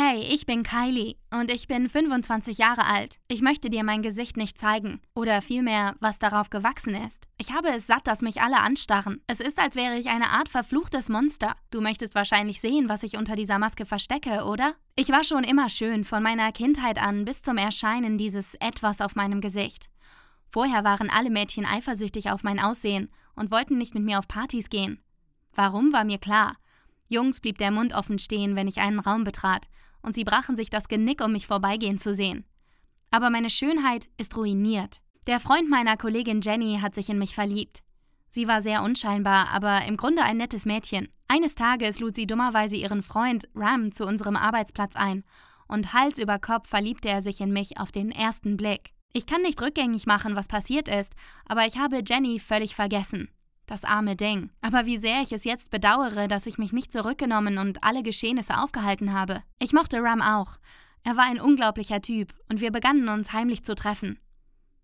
Hey, ich bin Kylie und ich bin 25 Jahre alt. Ich möchte dir mein Gesicht nicht zeigen. Oder vielmehr, was darauf gewachsen ist. Ich habe es satt, dass mich alle anstarren. Es ist, als wäre ich eine Art verfluchtes Monster. Du möchtest wahrscheinlich sehen, was ich unter dieser Maske verstecke, oder? Ich war schon immer schön, von meiner Kindheit an bis zum Erscheinen dieses Etwas auf meinem Gesicht. Vorher waren alle Mädchen eifersüchtig auf mein Aussehen und wollten nicht mit mir auf Partys gehen. Warum war mir klar. Jungs blieb der Mund offen stehen, wenn ich einen Raum betrat, und sie brachen sich das Genick, um mich vorbeigehen zu sehen. Aber meine Schönheit ist ruiniert. Der Freund meiner Kollegin Jenny hat sich in mich verliebt. Sie war sehr unscheinbar, aber im Grunde ein nettes Mädchen. Eines Tages lud sie dummerweise ihren Freund Ram zu unserem Arbeitsplatz ein und Hals über Kopf verliebte er sich in mich auf den ersten Blick. Ich kann nicht rückgängig machen, was passiert ist, aber ich habe Jenny völlig vergessen. Das arme Ding. Aber wie sehr ich es jetzt bedauere, dass ich mich nicht zurückgenommen und alle Geschehnisse aufgehalten habe. Ich mochte Ram auch. Er war ein unglaublicher Typ und wir begannen uns heimlich zu treffen.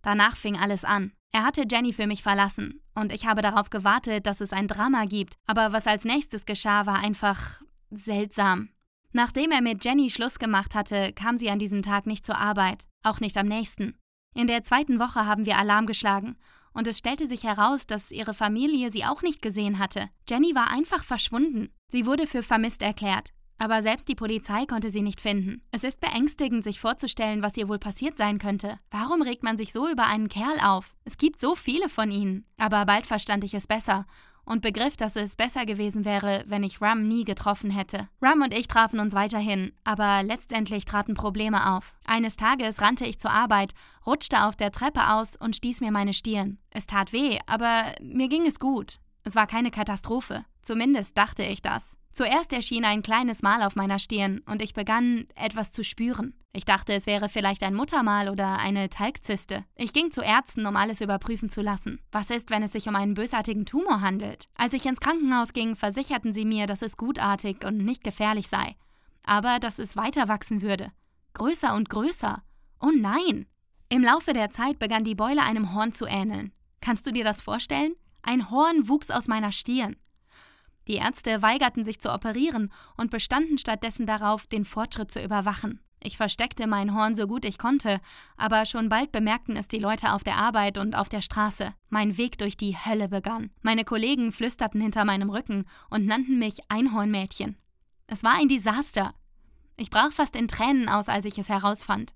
Danach fing alles an. Er hatte Jenny für mich verlassen und ich habe darauf gewartet, dass es ein Drama gibt, aber was als nächstes geschah, war einfach seltsam. Nachdem er mit Jenny Schluss gemacht hatte, kam sie an diesem Tag nicht zur Arbeit, auch nicht am nächsten. In der zweiten Woche haben wir Alarm geschlagen und es stellte sich heraus, dass ihre Familie sie auch nicht gesehen hatte. Jenny war einfach verschwunden. Sie wurde für vermisst erklärt. Aber selbst die Polizei konnte sie nicht finden. Es ist beängstigend, sich vorzustellen, was ihr wohl passiert sein könnte. Warum regt man sich so über einen Kerl auf? Es gibt so viele von ihnen. Aber bald verstand ich es besser und begriff, dass es besser gewesen wäre, wenn ich Ram nie getroffen hätte. Ram und ich trafen uns weiterhin, aber letztendlich traten Probleme auf. Eines Tages rannte ich zur Arbeit, rutschte auf der Treppe aus und stieß mir meine Stirn. Es tat weh, aber mir ging es gut. Es war keine Katastrophe. Zumindest dachte ich das. Zuerst erschien ein kleines Mal auf meiner Stirn und ich begann etwas zu spüren. Ich dachte, es wäre vielleicht ein Muttermal oder eine Talgzyste. Ich ging zu Ärzten, um alles überprüfen zu lassen. Was ist, wenn es sich um einen bösartigen Tumor handelt? Als ich ins Krankenhaus ging, versicherten sie mir, dass es gutartig und nicht gefährlich sei, aber dass es weiter wachsen würde. Größer und größer. Oh nein! Im Laufe der Zeit begann die Beule einem Horn zu ähneln. Kannst du dir das vorstellen? Ein Horn wuchs aus meiner Stirn. Die Ärzte weigerten sich zu operieren und bestanden stattdessen darauf, den Fortschritt zu überwachen. Ich versteckte mein Horn so gut ich konnte, aber schon bald bemerkten es die Leute auf der Arbeit und auf der Straße. Mein Weg durch die Hölle begann. Meine Kollegen flüsterten hinter meinem Rücken und nannten mich Einhornmädchen. Es war ein Desaster. Ich brach fast in Tränen aus, als ich es herausfand.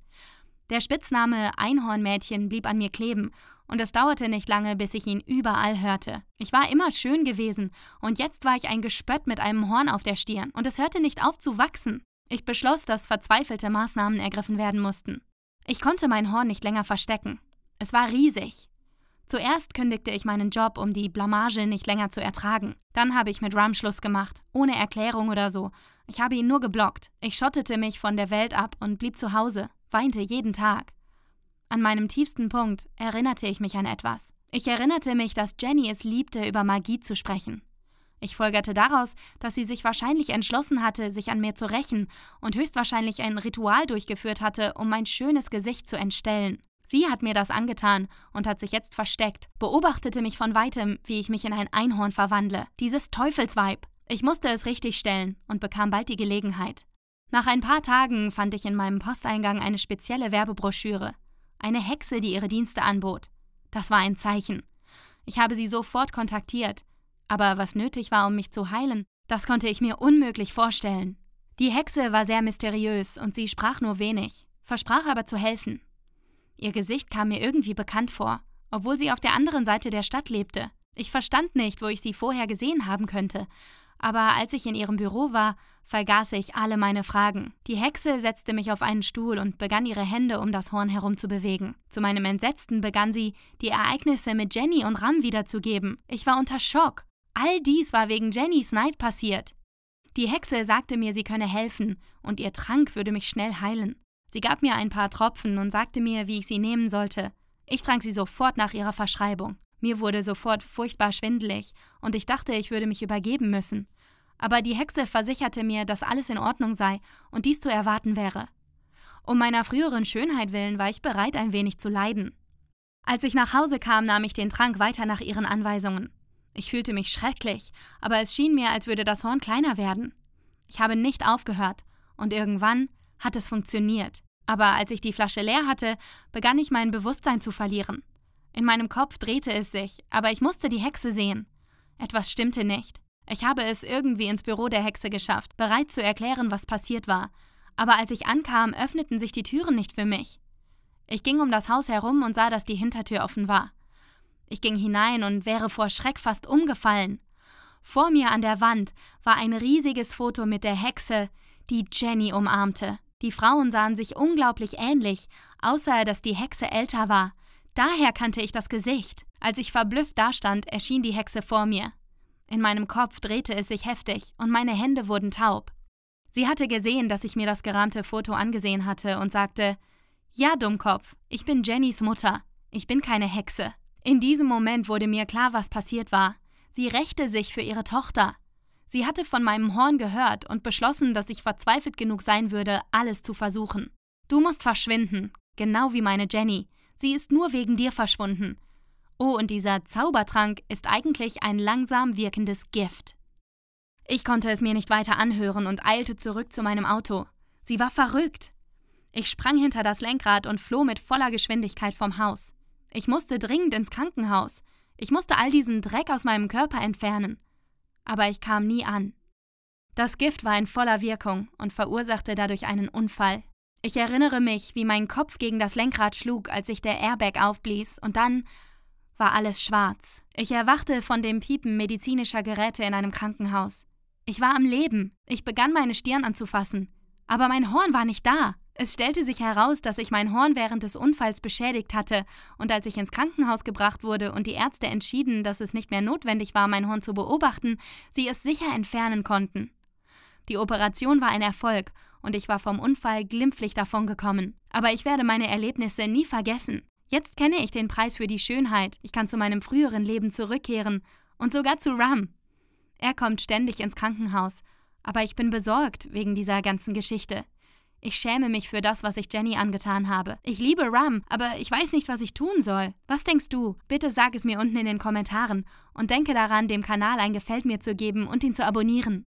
Der Spitzname Einhornmädchen blieb an mir kleben, und es dauerte nicht lange, bis ich ihn überall hörte. Ich war immer schön gewesen, und jetzt war ich ein Gespött mit einem Horn auf der Stirn, und es hörte nicht auf zu wachsen. Ich beschloss, dass verzweifelte Maßnahmen ergriffen werden mussten. Ich konnte mein Horn nicht länger verstecken. Es war riesig. Zuerst kündigte ich meinen Job, um die Blamage nicht länger zu ertragen. Dann habe ich mit Rum Schluss gemacht, ohne Erklärung oder so. Ich habe ihn nur geblockt. Ich schottete mich von der Welt ab und blieb zu Hause weinte jeden Tag. An meinem tiefsten Punkt erinnerte ich mich an etwas. Ich erinnerte mich, dass Jenny es liebte, über Magie zu sprechen. Ich folgerte daraus, dass sie sich wahrscheinlich entschlossen hatte, sich an mir zu rächen und höchstwahrscheinlich ein Ritual durchgeführt hatte, um mein schönes Gesicht zu entstellen. Sie hat mir das angetan und hat sich jetzt versteckt, beobachtete mich von weitem, wie ich mich in ein Einhorn verwandle. Dieses Teufelsweib. Ich musste es richtigstellen und bekam bald die Gelegenheit. Nach ein paar Tagen fand ich in meinem Posteingang eine spezielle Werbebroschüre. Eine Hexe, die ihre Dienste anbot. Das war ein Zeichen. Ich habe sie sofort kontaktiert. Aber was nötig war, um mich zu heilen, das konnte ich mir unmöglich vorstellen. Die Hexe war sehr mysteriös und sie sprach nur wenig, versprach aber zu helfen. Ihr Gesicht kam mir irgendwie bekannt vor, obwohl sie auf der anderen Seite der Stadt lebte. Ich verstand nicht, wo ich sie vorher gesehen haben könnte, aber als ich in ihrem Büro war, vergaß ich alle meine Fragen. Die Hexe setzte mich auf einen Stuhl und begann ihre Hände um das Horn herum zu bewegen. Zu meinem Entsetzen begann sie, die Ereignisse mit Jenny und Ram wiederzugeben. Ich war unter Schock. All dies war wegen Jennys Neid passiert. Die Hexe sagte mir, sie könne helfen und ihr Trank würde mich schnell heilen. Sie gab mir ein paar Tropfen und sagte mir, wie ich sie nehmen sollte. Ich trank sie sofort nach ihrer Verschreibung. Mir wurde sofort furchtbar schwindelig und ich dachte, ich würde mich übergeben müssen. Aber die Hexe versicherte mir, dass alles in Ordnung sei und dies zu erwarten wäre. Um meiner früheren Schönheit willen war ich bereit, ein wenig zu leiden. Als ich nach Hause kam, nahm ich den Trank weiter nach ihren Anweisungen. Ich fühlte mich schrecklich, aber es schien mir, als würde das Horn kleiner werden. Ich habe nicht aufgehört und irgendwann hat es funktioniert. Aber als ich die Flasche leer hatte, begann ich mein Bewusstsein zu verlieren. In meinem Kopf drehte es sich, aber ich musste die Hexe sehen. Etwas stimmte nicht. Ich habe es irgendwie ins Büro der Hexe geschafft, bereit zu erklären, was passiert war. Aber als ich ankam, öffneten sich die Türen nicht für mich. Ich ging um das Haus herum und sah, dass die Hintertür offen war. Ich ging hinein und wäre vor Schreck fast umgefallen. Vor mir an der Wand war ein riesiges Foto mit der Hexe, die Jenny umarmte. Die Frauen sahen sich unglaublich ähnlich, außer dass die Hexe älter war. Daher kannte ich das Gesicht. Als ich verblüfft dastand, erschien die Hexe vor mir. In meinem Kopf drehte es sich heftig und meine Hände wurden taub. Sie hatte gesehen, dass ich mir das gerahmte Foto angesehen hatte und sagte: Ja, Dummkopf, ich bin Jennys Mutter. Ich bin keine Hexe. In diesem Moment wurde mir klar, was passiert war. Sie rächte sich für ihre Tochter. Sie hatte von meinem Horn gehört und beschlossen, dass ich verzweifelt genug sein würde, alles zu versuchen. Du musst verschwinden, genau wie meine Jenny sie ist nur wegen dir verschwunden. Oh, und dieser Zaubertrank ist eigentlich ein langsam wirkendes Gift. Ich konnte es mir nicht weiter anhören und eilte zurück zu meinem Auto. Sie war verrückt. Ich sprang hinter das Lenkrad und floh mit voller Geschwindigkeit vom Haus. Ich musste dringend ins Krankenhaus. Ich musste all diesen Dreck aus meinem Körper entfernen. Aber ich kam nie an. Das Gift war in voller Wirkung und verursachte dadurch einen Unfall, ich erinnere mich, wie mein Kopf gegen das Lenkrad schlug, als ich der Airbag aufblies, und dann war alles schwarz. Ich erwachte von dem Piepen medizinischer Geräte in einem Krankenhaus. Ich war am Leben. Ich begann meine Stirn anzufassen. Aber mein Horn war nicht da. Es stellte sich heraus, dass ich mein Horn während des Unfalls beschädigt hatte, und als ich ins Krankenhaus gebracht wurde und die Ärzte entschieden, dass es nicht mehr notwendig war, mein Horn zu beobachten, sie es sicher entfernen konnten. Die Operation war ein Erfolg, und ich war vom Unfall glimpflich davongekommen. Aber ich werde meine Erlebnisse nie vergessen. Jetzt kenne ich den Preis für die Schönheit. Ich kann zu meinem früheren Leben zurückkehren und sogar zu Ram. Er kommt ständig ins Krankenhaus, aber ich bin besorgt wegen dieser ganzen Geschichte. Ich schäme mich für das, was ich Jenny angetan habe. Ich liebe Ram, aber ich weiß nicht, was ich tun soll. Was denkst du? Bitte sag es mir unten in den Kommentaren und denke daran, dem Kanal ein Gefällt mir zu geben und ihn zu abonnieren.